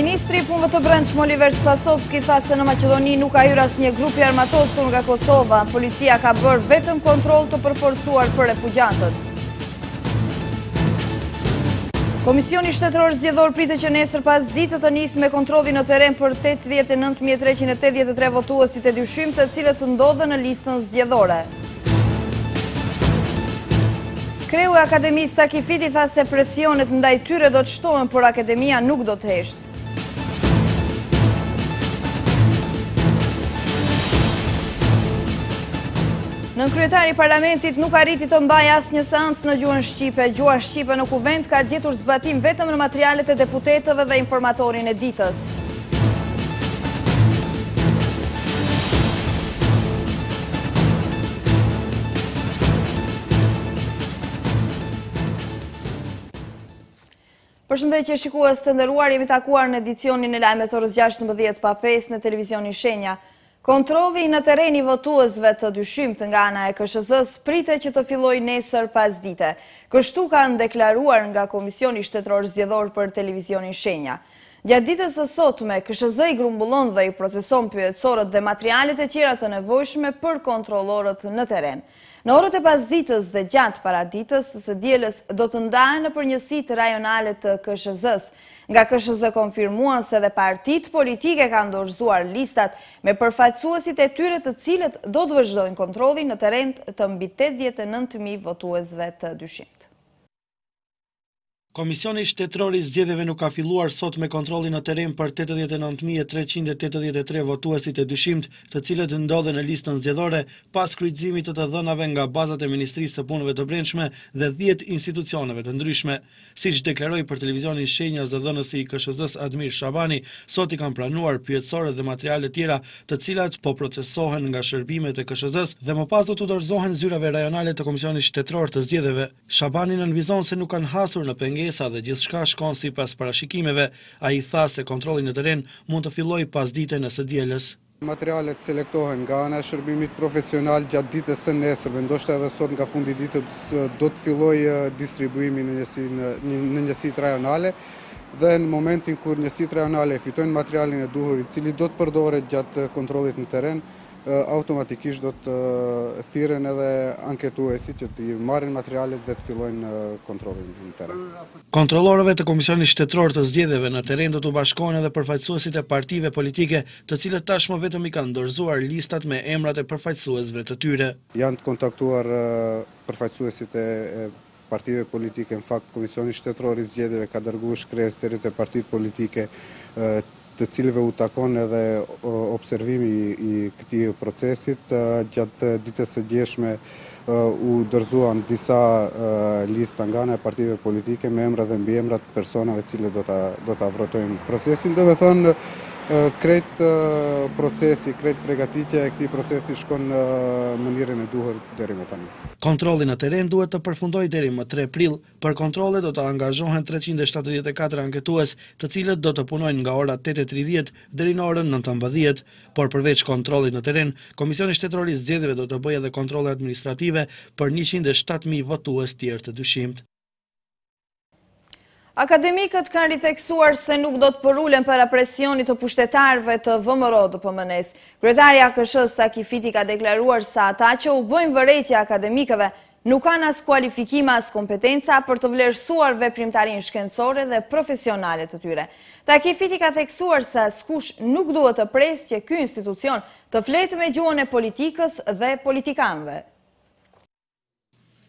Ministri i punëve të brendë Shmoliver Spasovski tha se në Macedoni nuk a juras një grupi armatosur nga Kosova. Policia ka bërë vetëm kontrol të përforcuar për refugjantët. Komisioni shtetëror zjedhor pritet që nesër pas ditë të nisë me kontrodi në teren për 89.383 votuësit e dyshim të cilët të ndodhe në listën zjedhore. Kreu e akademista kifiti tha se presionet ndaj tyre do të shtohen, por akademia nuk do të heshtë. Nën kryetari parlamentit nuk arriti të mbaj asë një seancë në Gjuën Shqipe. Gjuën Shqipe në kuvend ka gjetur zbatim vetëm në materialet e deputetëve dhe informatorin e ditës. Përshëndë që shikua së të ndëruar, jemi takuar në edicionin e lajme të rëzgjash në bëdhjet pa 5 në televizionin Shenja. Kontrolli në tereni votuazve të dyshim të nga na e këshëzës prite që të filloj nesër pas dite. Kështu kanë deklaruar nga Komisioni Shtetror Zjedhor për Televizionin Shenja. Gja ditës e sotme, KSZ i grumbullon dhe i proceson pjëtësorët dhe materialit e qira të nevojshme për kontrolorët në teren. Në orët e pas ditës dhe gjatë para ditës, se djeles do të ndajë në përnjësit rajonalit të Këshëzës. Nga Këshëzë konfirmuan se dhe partit politike ka ndorëzuar listat me përfacuasit e tyre të cilët do të vëzhdojnë kontrolin në teren të mbi 89.000 votuesve të dyshim. Komisioni shtetëror i zgjedhjeve nuk ka filluar sot me kontrollin në teren për 89383 votuesit e dyshimt, të cilët ndodhen në listën zgjedhore pas kryqëzimit të të dhënave nga bazat e Ministrisë së Punëve të Brendshme dhe 10 institucioneve të ndryshme. Siç deklaroi për televizionin Shenja dhënës i Këshëzës Admir Shabani, sot i kanë pranuar pyetësorë dhe materiale të tjera, të cilat po procesohen nga shërbimet e Këshëzës s dhe më pas do të dorëzohen zyrave rajonale të Komisionit Shtetëror të Zgjedhjeve. Shabani nënvizon se nuk kanë hasur në pengi mungesa dhe gjithë shka shkon si pas parashikimeve, a i tha se kontrolin në teren mund të filloj pas dite në së djeles. Materialet selektohen nga ana e shërbimit profesional gjatë ditës së nesër, ndoshta edhe sot nga fundi ditës do të filloj distribuimi në njësit rajonale, dhe në momentin kur njësit rajonale e fitojnë materialin e duhurit, cili do të përdore gjatë kontrolit në teren, automatikisht do të thiren edhe anketuesi që të marrin marin materialit dhe të fillojnë kontrolin në teren. Kontrolorëve të Komisioni Shtetror të Zgjedeve në teren do të bashkojnë edhe përfajtësuesit e partive politike të cilët tashmë vetëm i kanë dorzuar listat me emrat e përfajtësuesve të tyre. Janë të kontaktuar përfajtësuesit e partive politike, në fakt Komisioni Shtetror i Zgjedeve ka dërgu shkres të rritë e partit politike të të cilve u takon edhe observimi i këti procesit. Gjatë ditës e gjeshme u dërzuan disa lista nga në partive politike me emra dhe mbi emrat personave cilve do të avrotojmë procesin. Kretë procesi, kretë pregatitja e këti procesi shkon në mënirën e duhur dheri më tani. Kontrolin në teren duhet të përfundoj dheri më 3 april, për kontrole do të angazhohen 374 anketues të cilët do të punojnë nga ora 8.30 dheri në orën 9.10, por përveç kontrolin në teren, Komisioni Shtetërori Zjedhve do të bëja dhe kontrole administrative për 107.000 votues tjerë të dushimt. Akademikët kanë ritheksuar se nuk do të përullen para presionit të pushtetarve të vëmëro dhe pëmënes. Gretarja Këshës Sakifiti ka deklaruar sa ata që u bëjmë vërejtja akademikëve nuk kanë as kualifikima as kompetenca për të vlerësuar veprimtarin shkencore dhe profesionalet të tyre. Takifiti ka theksuar se skush nuk duhet të presë që kjo institucion të fletë me gjuën e politikës dhe politikanve.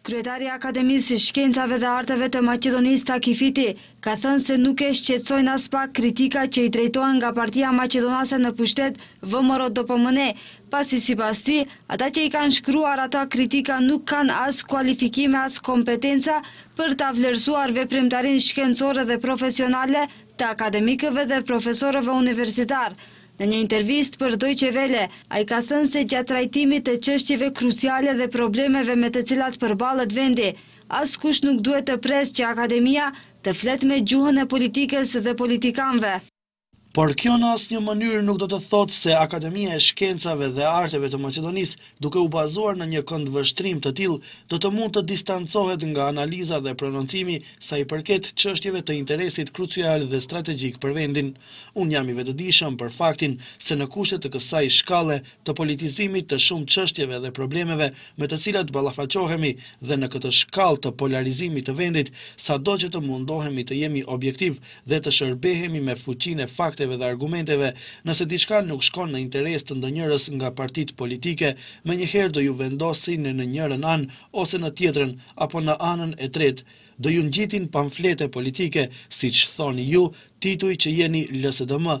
Kryetari Akademisë Shkencave dhe Arteve të Macedonisë Takifiti ka thënë se nuk e shqetsojnë as pak kritika që i drejtojnë nga partia Macedonase në pushtet vë do pëmëne, pasi si pasti, ata që i kanë shkruar ata kritika nuk kanë as kualifikime, as kompetenca për të avlerësuar veprimtarin shkencore dhe profesionale të akademikëve dhe profesoreve universitarë. Në një intervist për dojqe vele, a i ka thënë se gjatë trajtimit të qështjeve krusiale dhe problemeve me të cilat balët vendi, as kush nuk duhet të pres që akademia të flet me gjuhën e politikës dhe politikanve por kjo në asë një mënyrë nuk do të thotë se Akademia e Shkencave dhe Arteve të Macedonis, duke u bazuar në një këndë vështrim të tilë, do të mund të distancohet nga analiza dhe prononcimi sa i përket qështjeve të interesit krucial dhe strategjik për vendin. Unë jam i vetëdishëm për faktin se në kushtet të kësaj shkale të politizimit të shumë qështjeve dhe problemeve me të cilat balafachohemi dhe në këtë shkall të polarizimit të vendit, sa do që të mundohemi të jemi objektiv dhe të shërbehemi me fuqin e fakt projekteve dhe argumenteve, nëse diçka nuk shkon në interes të ndonjërës nga partit politike, me njëherë do ju vendosin në njërën anë ose në tjetërën apo në anën e tretë. Do ju në gjitin pamflete politike, si që thoni ju, tituj që jeni lësë dëmë,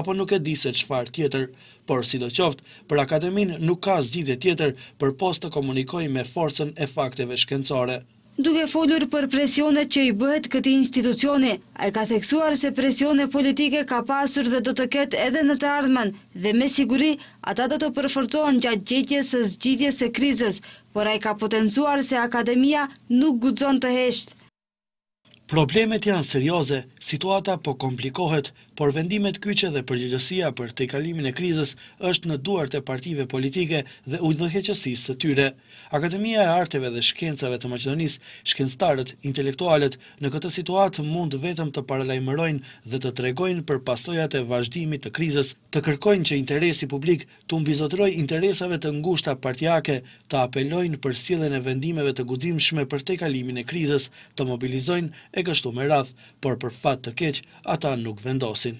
apo nuk e di se që farë tjetër. Por, si do qoftë, për akademin nuk ka zgjide tjetër për post të komunikoj me forcen e fakteve shkencore duke folur për presionet që i bëhet këti institucioni. E ka theksuar se presione politike ka pasur dhe do të ketë edhe në të ardhman, dhe me siguri ata do të përforcohen gjatë gjetjes së zgjidhjes së krizës, por ai ka potencuar se akademia nuk guxon të heshtë. Problemet janë serioze, situata po komplikohet, por vendimet kyqe dhe përgjegjësia për tejkalimin e krizës është në duart e partive politike dhe udhëheqësisë së tyre. Akademia e Arteve dhe Shkencave të Maqedonisë, shkencëtarët, intelektualët në këtë situatë mund vetëm të paralajmërojnë dhe të tregojnë për pasojat e vazhdimit të krizës, të kërkojnë që interesi publik të mbizotroj interesave të ngushta partijake, të apelojnë për sjelljen e vendimeve të guximshme për tek kalimin e krizës, të mobilizojnë e kështu me radh, por për fat të keq ata nuk vendosin.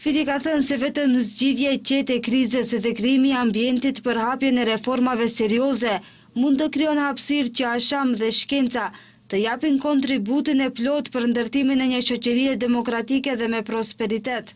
Fiti ka thënë se vetëm zgjidhja e qetë e krizës dhe krimi ambientit për e reformave serioze mund të kryon hapsir që asham dhe shkenca të japin kontributin e plot për ndërtimin e një qoqerie demokratike dhe me prosperitet.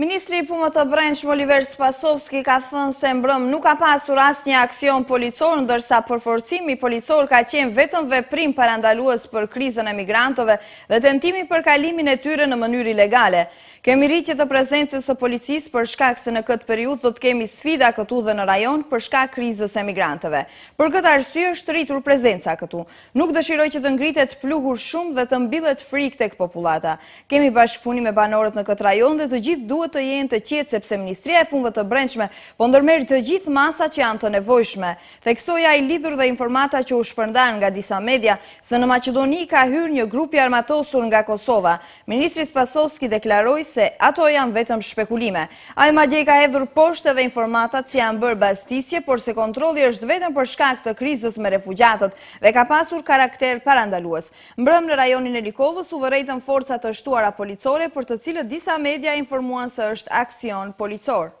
Ministri i Pumë të Brençë, Oliver Spasovski, ka thënë se mbrëm nuk ka pasur asë një aksion policor, ndërsa përforcimi policor ka qenë vetëm veprim për andaluës për krizën e migrantove dhe tentimi për kalimin e tyre në mënyrë ilegale. Kemi rritje të prezencës e policisë për shkak se në këtë periut do të kemi sfida këtu dhe në rajon për shkak krizës e migrantove. Për këtë arsye është rritur prezenca këtu. Nuk dëshiroj që të ngritet pluhur shumë dhe të mbilet frik të këpopulata. Kemi bashkëpunim me banorët në këtë rajon dhe të gjithë duhet të jenë të qetë sepse Ministria e Punve të Brendshme po ndërmerë të gjithë masa që janë të nevojshme. Theksoja i lidhur dhe informata që u shpërndan nga disa media se në Macedoni ka hyrë një grupi armatosur nga Kosova. Ministri Spasovski deklaroj se ato janë vetëm shpekulime. A e Magjej ka edhur poshte dhe informatat që janë bërë bastisje, por se kontroli është vetëm për shkak të krizës me refugjatët dhe ka pasur karakter parandaluës. Mbrëm në rajonin e Likovës u vërejtën forcat të shtuara policore për të cilët disa media informuan është aksion policor.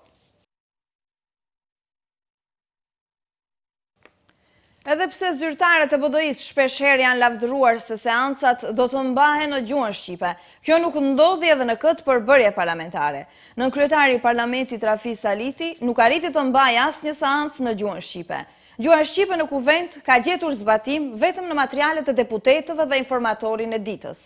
Edhepse zyrtarët e bëdojit shpesheri janë lavdruar se seancat do të mbahe në gjuën Shqipe, kjo nuk ndodhi edhe në këtë përbërje parlamentare. Në kryetari parlamentit Rafi Saliti nuk arriti të mbaj asë një seancë në gjuën Shqipe. Gjuën Shqipe në kuvent ka gjetur zbatim vetëm në materialet të deputetëve dhe informatorin e ditës.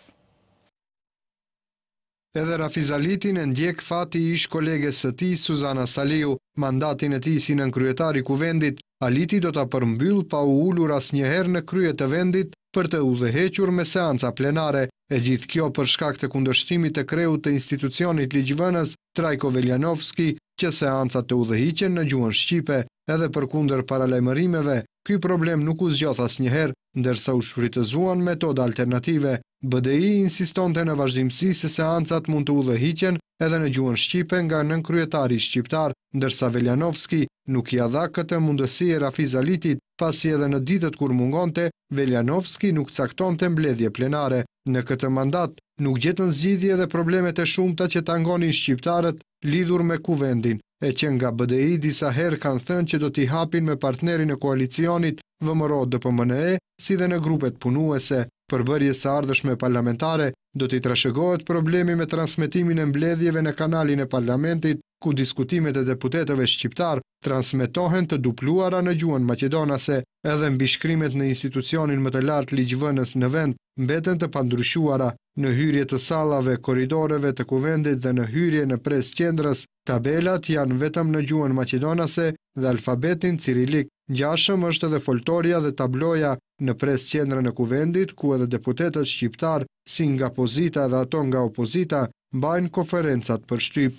Edhe Rafizalitin e ndjek fati ish kolege së ti, Suzana Saliu, mandatin e ti si në nënkryetari ku vendit, Aliti do të përmbyll pa u ullur as njëherë në kryet të vendit për të u dhehequr me seanca plenare, e gjithë kjo për shkak të kundështimit të kreu të institucionit ligjvënës Trajko Veljanovski, që seancat të u dhehiqen në gjuën Shqipe, edhe për kunder paralajmërimeve, këj problem nuk u zgjoth as njëherë, ndërsa u shfritëzuan metoda alternative. BDI insistonte në vazhdimësi se seancat mund të udhëhiqen edhe në gjuhën shqipe nga nën kryetari shqiptar, ndërsa Veljanovski nuk ia dha këtë mundësi Rafizalitit, pasi edhe në ditët kur mungonte, Veljanovski nuk caktonte mbledhje plenare. Në këtë mandat nuk gjetën zgjidhje dhe problemet e shumta që tangonin shqiptarët lidhur me kuvendin, e që nga BDI disa herë kanë thënë që do t'i hapin me partnerin e koalicionit VMRO-DPMNE si dhe në grupet punuese për bërje së ardhëshme parlamentare, do t'i trashegohet problemi me transmitimin e mbledhjeve në kanalin e parlamentit, ku diskutimet e deputetëve shqiptar transmitohen të dupluara në gjuën Macedonase, edhe mbishkrimet në institucionin më të lartë Ligjvënës në vend, mbeten të pandrushuara në hyrje të salave, koridoreve të kuvendit dhe në hyrje në presë qendrës, tabelat janë vetëm në gjuën Macedonase dhe alfabetin cirilik. Gjashëm është edhe foltoria dhe tabloja në presë qendrën në kuvendit, ku edhe deputetet shqiptar, si nga pozita dhe ato nga opozita, bajnë konferencat për shtyp.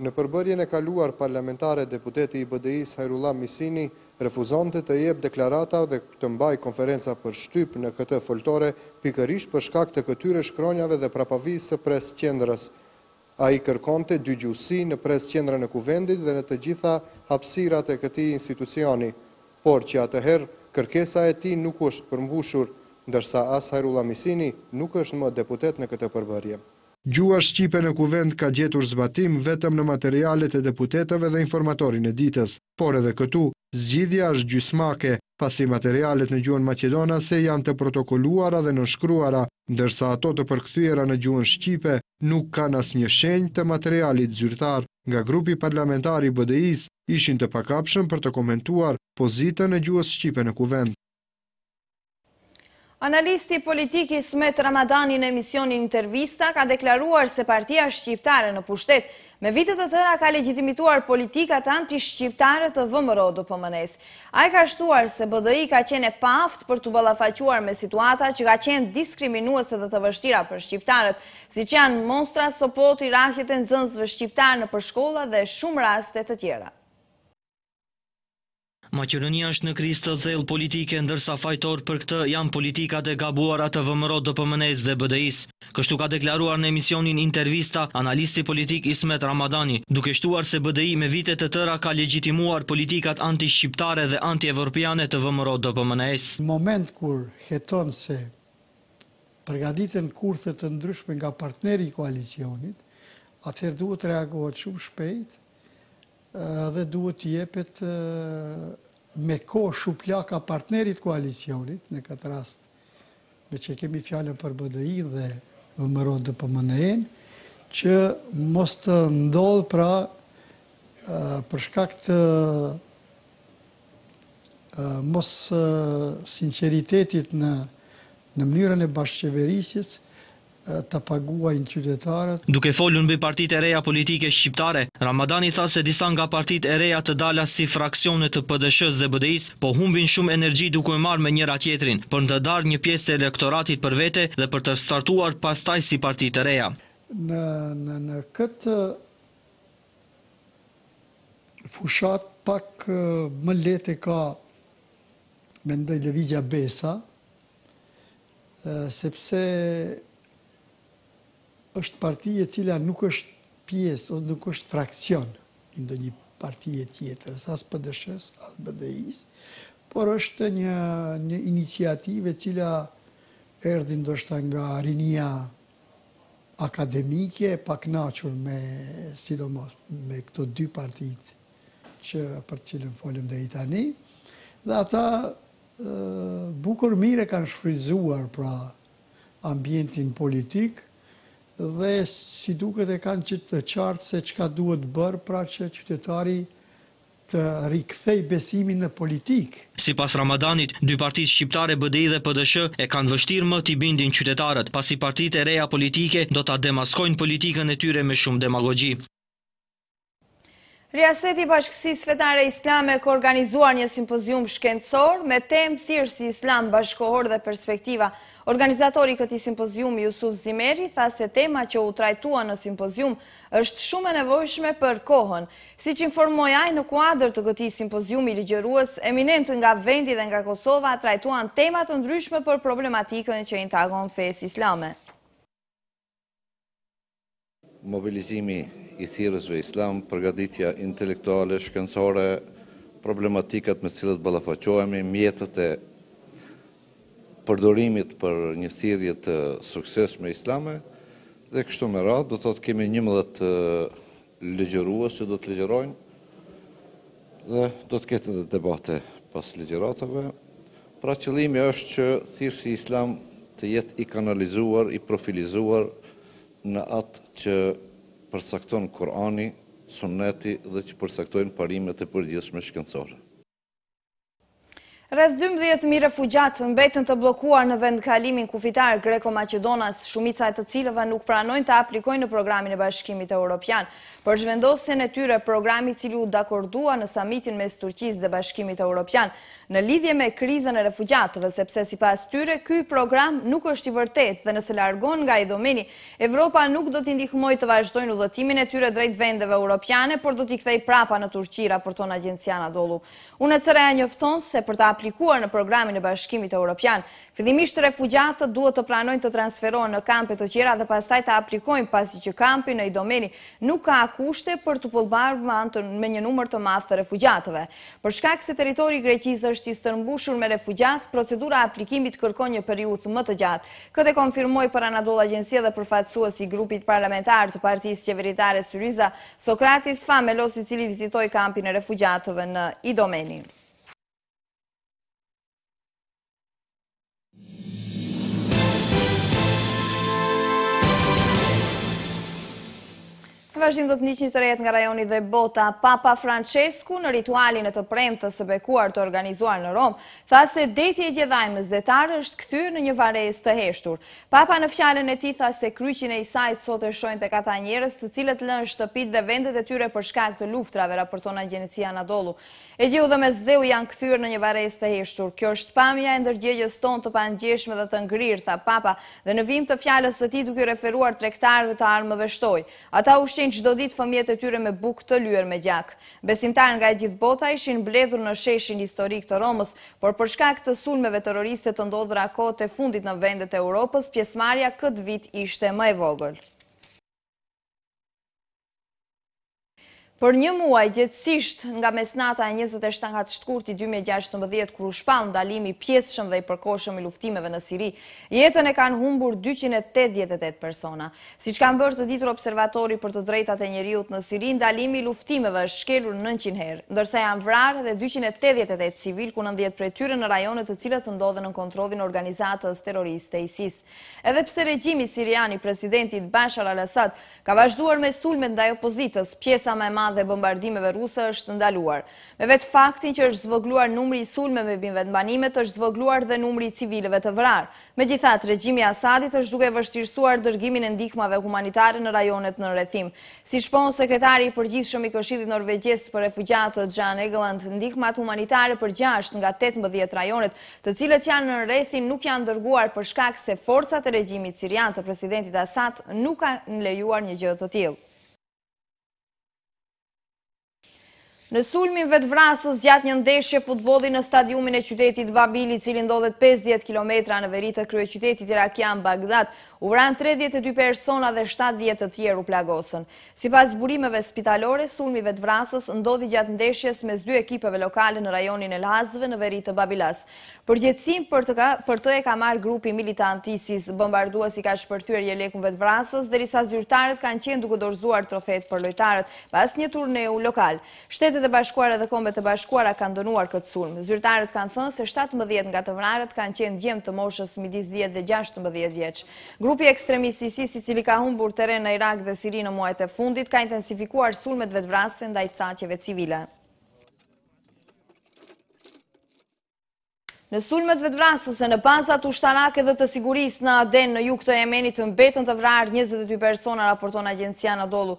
Në përbërjen e kaluar parlamentare deputeti i BDI s Hajrullam Misini refuzon të të jebë deklarata dhe të mbaj konferenca për shtyp në këtë foltore pikërish për shkak të këtyre shkronjave dhe prapavisë të pres qendrës. A i kërkon të dy gjusi në pres qendrën e kuvendit dhe në të gjitha hapsirat e këti institucioni por që atëherë kërkesa e ti nuk është përmbushur, ndërsa as Hajrula Misini nuk është më deputet në këtë përbërje. Gjua Shqipe në kuvend ka gjetur zbatim vetëm në materialet e deputetëve dhe informatorin e ditës, por edhe këtu, zgjidhja është gjysmake, pasi materialet në gjuën Macedona se janë të protokoluara dhe në shkruara, ndërsa ato të përkthyera në gjuën Shqipe nuk kanë as një shenjë të materialit zyrtar nga grupi parlamentari BDI-s ishin të pakapshëm për të komentuar pozitën e gjuhës Shqipe në kuvend. Analisti politik Ismet Ramadani në emisionin intervista ka deklaruar se partia shqiptare në pushtet me vitet të tëra ka legitimituar politikat anti-shqiptare të vëmëro do pëmënes. A i ka shtuar se BDI ka qene paft për të balafaquar me situata që ka qenë diskriminuese dhe të vështira për shqiptaret, si që janë monstra, sopot, irahjet e nëzënzve shqiptare në përshkolla dhe shumë rastet të tjera. Maqedonia është në krizë të thellë politike, ndërsa fajtor për këtë janë politikat e gabuara të VMRO, DPMNE-s dhe BDI-s. Kështu ka deklaruar në emisionin intervista analisti politik Ismet Ramadani, duke shtuar se BDI me vitet të tëra ka legjitimuar politikat anti-shqiptare dhe anti-evropiane të VMRO, DPMNE-s. Në moment kur heton se përgaditën kurthet të ndryshme nga partneri koalicionit, atëherë duhet reagohet shumë shpejt dhe duhet të jepet me ko shuplaka partnerit koalicionit, në këtë rast, me që kemi fjallën për BDI dhe më mëro dhe për MNN, që mos të ndodhë pra përshka mos sinceritetit në mënyrën e bashkëqeverisit, të paguajnë në qytetarët. Duke folur bëj partit e reja politike shqiptare, Ramadani tha se disa nga partit e reja të dala si fraksionet të pëdëshës dhe BDI-s, po humbin shumë energji duke marrë me njëra tjetrin, për në të darë një pjesë të elektoratit për vete dhe për të startuar pastaj si partit e reja. Në këtë fushat pak më lete ka me Lëvizja dhe besa, sepse është parti e cila nuk është pjesë ose nuk është fraksion i ndonjë parti e tjetër, as PDS-s, as BDI-s, por është një një iniciativë e cila erdhi ndoshta nga rinja akademike e paknaqur me sidomos me këto dy partitë që për cilën dhe deri tani. Dhe ata bukur mirë kanë shfryzuar pra ambientin politikë, dhe si duke të kanë që të qartë se qka duhet bërë pra që qytetari të rikëthej besimin në politikë. Si pas Ramadanit, dy partit shqiptare BDI dhe PDSH e kanë vështirë më t'i bindin qytetarët, pas i partit e reja politike do t'a demaskojnë politikën e tyre me shumë demagogji. Riaseti Bashkësis Fetare Islame ka organizuar një simpozium shkencor me temë thyrë si Islam bashkohor dhe perspektiva. Organizatori këti simpozium, Jusuf Zimeri, tha se tema që u trajtua në simpozium është shumë e nevojshme për kohën. Si që informojaj në kuadrë të këti simpozium i ligjeruës, eminent nga vendi dhe nga Kosova trajtuan temat të ndryshme për problematikën që i në tagon fesë Islame. Mobilizimi i thirësve islam, përgaditja intelektuale, shkencore, problematikat me cilët balafaqohemi, mjetët e përdorimit për një thirje të sukses me islame, dhe kështu me ratë, do të të kemi një mëllët legjerua që do të legjerojnë, dhe do të ketë dhe debate pas legjeratave. Pra qëllimi është që thirësi islam të jetë i kanalizuar, i profilizuar në atë që përsakton Korani, sunneti dhe që përsaktojnë parimet e përgjithshme shkencore. Redh 12.000 refugjat mbetën të blokuar në vend kalimin kufitar Greko-Macedonas, shumica e të cilëve nuk pranojnë të aplikojnë në programin e bashkimit e Europian. Për zhvendosin e tyre programi cilë u dakordua në samitin mes Turqis dhe bashkimit e Europian, në lidhje me krizën e refugjatëve, sepse si pas tyre, këj program nuk është i vërtet dhe nëse largon nga i domeni, Evropa nuk do t'i ndihmoj të vazhdojnë u dhëtimin e tyre drejt vendeve Europiane, por do t'i kthej prapa në Turqira, p aplikuar në programin e bashkimit e Europian. Fëdhimisht refugjatët duhet të pranojnë të transferohen në kampe të qira dhe pastaj të aplikojnë pasi që kampi në i domeni nuk ka kushte për të pëllbarë me një numër të math të refugjatëve. Për shkak se teritori Greqisë është i stërmbushur me refugjatë, procedura aplikimit kërkon një periuth më të gjatë. e konfirmoj për Anadol Agencia dhe përfatsua si grupit parlamentar të partijës qeveritare Syriza, Sokratis Fa Melosi cili vizitoj kampin e refugjatëve në i domeni. vazhdim do të një që një të rejet nga rajoni dhe bota, Papa Francesku në ritualin e të premë të sëbekuar të organizuar në Romë, tha se detje i gjedhajmës detarë është këtyr në një varejës të heshtur. Papa në fjallën e ti tha se kryqin e isajt sot e shojnë të kata njerës të cilët lënë shtëpit dhe vendet e tyre për shkak të luftrave, raportona në dolu. E gjithu dhe me zdeu janë këtyr në një varejës të heshtur. Kjo është pamja e të pangjeshme dhe të Papa, dhe në vim të duke referuar të armëve Ata ishin qdo ditë fëmjet e tyre me buk të lyër me gjak. Besimtar nga e gjithë bota ishin bledhur në sheshin historik të Romës, por përshka këtë sunmeve terroristet të ndodhë rako të fundit në vendet e Europës, pjesmarja këtë vit ishte më e vogëllë. Për një muaj gjithësisht nga mesnata e 27 shtkurti 2016, kur u shpanë ndalimi dalimi pjesëshëm dhe i përkoshëm i luftimeve në Siri, jetën e kanë humbur 288 persona. Si që kanë bërë të ditur observatori për të drejtate njeriut në Siri, ndalimi i luftimeve është shkelur 900 herë, ndërsa janë vrarë dhe 288 civil, ku nëndjet për e tyre në rajonet të cilat të ndodhe në kontrodin organizatës terroriste ISIS. Edhe pse regjimi siriani, presidentit Bashar al-Assad, ka vazhduar me sulme nda opozitës, pjesa dhe bombardimeve rusë është ndaluar. Me vetë faktin që është zvogluar numri i sulme me bimve të banimet, është zvogluar dhe numri i civileve të vrarë. Me gjithat, regjimi Asadit është duke vështirësuar dërgimin e ndikmave humanitare në rajonet në rethim. Si shponë sekretari për gjithë shumë i këshidit Norvegjes për refugjatët Gjan Egeland, ndikmat humanitare për 6 nga 18 rajonet, të cilët janë në rethin nuk janë dërguar për shkak se forcat e regjimit Sirian të presidentit Asad nuk ka lejuar një gjithë të tjilë. Në sulmin vetë vrasës gjatë një ndeshje futboli në stadiumin e qytetit Babili, cilin ndodhet 50 km në veritë krye qytetit Irakian Bagdad, u vran 32 persona dhe 70 të tjerë u plagosën. Si pas burimeve spitalore, sulmi vetë vrasës ndodhi gjatë ndeshjes me s'du ekipeve lokale në rajonin e Lazve në veritë Babilas. Përgjëtsim për të e ka marë grupi militantisis bombardua si ka shpërtyrë jelekun vetë vrasës, dhe risa zyrtarët kanë qenë duke dorzuar trofet për lojtarët pas një turneu lokal. Shtetet e Bashkuara dhe Kombet e Bashkuara kanë dënuar këtë sulm. Zyrtarët kanë thënë se 17 nga të vrarët kanë qenë gjem të moshës midis 10 dhe 16 vjeç. Grupi ekstremisti ISIS, i cili ka humbur terren në Irak dhe Sirinë në muajt e fundit, ka intensifikuar sulmet vetvrasje ndaj caqeve civile. Në sulmet vetvrasëse në bazat ushtarake dhe të sigurisë në Aden në juk të Jemenit të mbetën të vrarë 22 persona raporton agencia në dolu.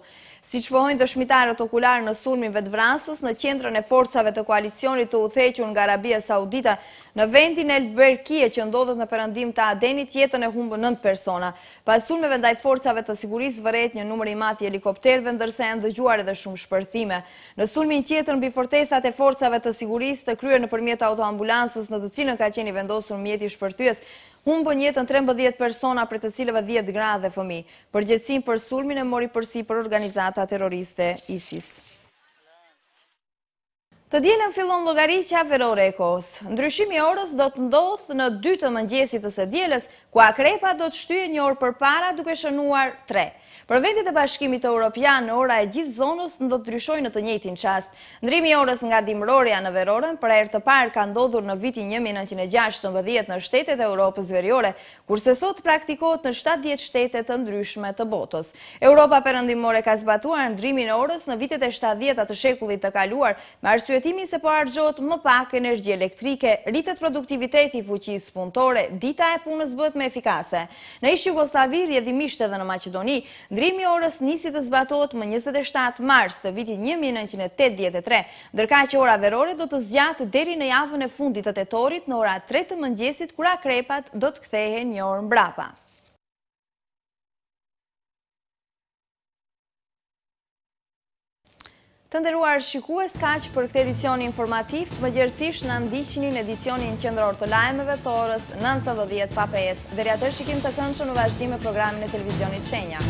Si që pohojnë dëshmitarët okular në sulmin vetë vransës, në qendrën e forcave të koalicionit të uthequn nga Arabia Saudita, në vendin e lëberkie që ndodhët në përëndim të adenit jetën e humbë nëndë persona. Pas sulmeve vendaj forcave të sigurisë vëret një numër i mati helikopterve, ndërse e ndëgjuar edhe shumë shpërthime. Në sunmi në qetën bifortesat e forcave të sigurisë të kryer në përmjet autoambulansës në të cilën ka qeni vendosur mjeti shpërthyës, Unë për njëtë 13 persona për të cilëve 10 gradhe fëmi, për për sulmin e mori përsi për organizata terroriste ISIS. Të djenën fillon logari qaferore e kohës. Ndryshimi orës do të ndodhë në dy të mëngjesit të së djeles, ku akrepa do të shtyje një orë për para duke shënuar tre. Për vendit e bashkimit të Europian, ora e gjithë zonës në do të dryshoj në të njëtin qast. Ndrimi orës nga dimroria në verorën, për e të parë ka ndodhur në vitin 1916 në shtetet e Europës veriore, kurse sot praktikot në 70 shtetet të ndryshme të botës. Europa përëndimore ka zbatuar ndrimin orës në vitet e 70 të shekullit të kaluar, me arsye Shpetimin se po argjot më pak energi elektrike, rritet produktiviteti fuqis punëtore, dita e punës bët me efikase. Në ishë Jugoslavi, rjedhimisht edhe në Macedoni, ndrimi orës nisi të zbatot më 27 mars të vitit 1983, dërka që ora verore do të zgjatë deri në javën e fundit të tetorit në ora 3 të mëngjesit, kura krepat do të kthehe një orë mbrapa. Të ndëruar shikues ka për këtë edicion informativ, më gjërësish në ndishinin edicionin qëndror të lajmeve të orës 90.5. Dhe rja shikim të këndë që në vazhdim e programin e televizionit qenja.